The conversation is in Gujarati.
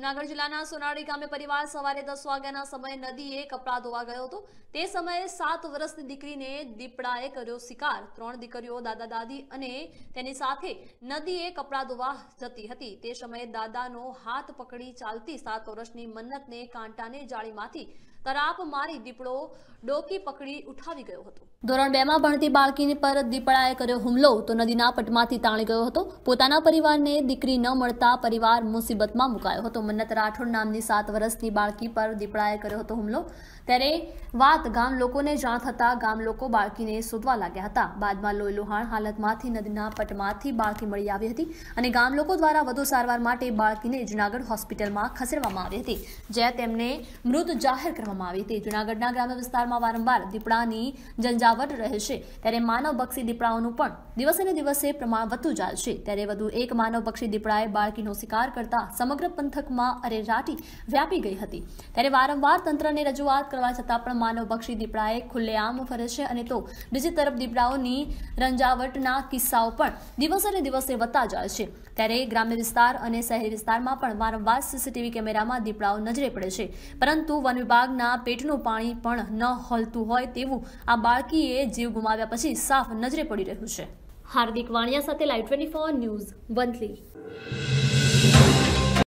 જુનાગઢ જિલ્લાના સોનાડી ગામે પરિવાર સવારે દસ વાગ્યાના સમયે નદીએ કપડાં ધોવા ગયો હતો તે સમયે સાત વર્ષની દીકરીને દીપડાએ કર્યો શિકાર ત્રણ દીકરીઓ દાદા દાદી અને તેની સાથે નદીએ કપડાં ધોવા જતી હતી તે સમયે દાદાનો હાથ પકડી ચાલતી સાત વર્ષની મન્નતને કાંટાને જાળીમાંથી તરાપ મારી દીપડો ડોકી પકડી ઉઠાવી ગયો હતો ધોરણ બે માં ભણતી બાળકીને પર દીપડાએ કર્યો હુમલો તો નદીના પટમાંથી તાણી ગયો હતો પોતાના પરિવારને દીકરી ન મળતા પરિવાર મુસીબતમાં મુકાયો હતો મન્નત રાઠોડ નામની સાત વર્ષની બાળકી પર દીપડાએ કર્યો હતો હુમલો ત્યારે વાત ગામ લોકોને જાણ થતા ગામ લોકો બાળકીને શોધવા લાગ્યા હતા બાદમાં લોહી લોહાણ હાલતમાંથી નદીના પટમાંથી બાળકી મળી આવી હતી અને ગામ લોકો દ્વારા વધુ સારવાર માટે બાળકીને જૂનાગઢ હોસ્પિટલમાં ખસેડવામાં આવી હતી જ્યાં તેમને મૃત જાહેર કરવામાં કાઢવામાં આવી હતી જૂનાગઢના ગ્રામ્ય વિસ્તારમાં વારંવાર દીપડાની જંજાવટ રહેશે છે ત્યારે માનવભક્ષી દીપડાઓનું પણ દિવસે દિવસે પ્રમાણ વધતું જાય છે ત્યારે વધુ એક માનવભક્ષી દીપડાએ બાળકીનો શિકાર કરતા સમગ્ર પંથકમાં અરેરાટી વ્યાપી ગઈ હતી ત્યારે વારંવાર તંત્રને રજૂઆત કરવા છતાં પણ માનવભક્ષી દીપડાએ ખુલ્લેઆમ ફરે છે અને તો બીજી તરફ દીપડાઓની રંજાવટના કિસ્સાઓ પણ દિવસે દિવસે વધતા જાય છે ત્યારે ગ્રામ્ય વિસ્તાર અને શહેરી વિસ્તારમાં પણ વારંવાર સીસીટીવી કેમેરામાં દીપડાઓ નજરે પડે છે પરંતુ વન વિભાગના બાળકના પેટનું પાણી પણ ન હલતું હોય તેવું આ બાળકીએ જીવ ગુમાવ્યા પછી સાફ નજરે પડી રહ્યું છે હાર્દિક વાણિયા સાથે live twenty four news Vanthali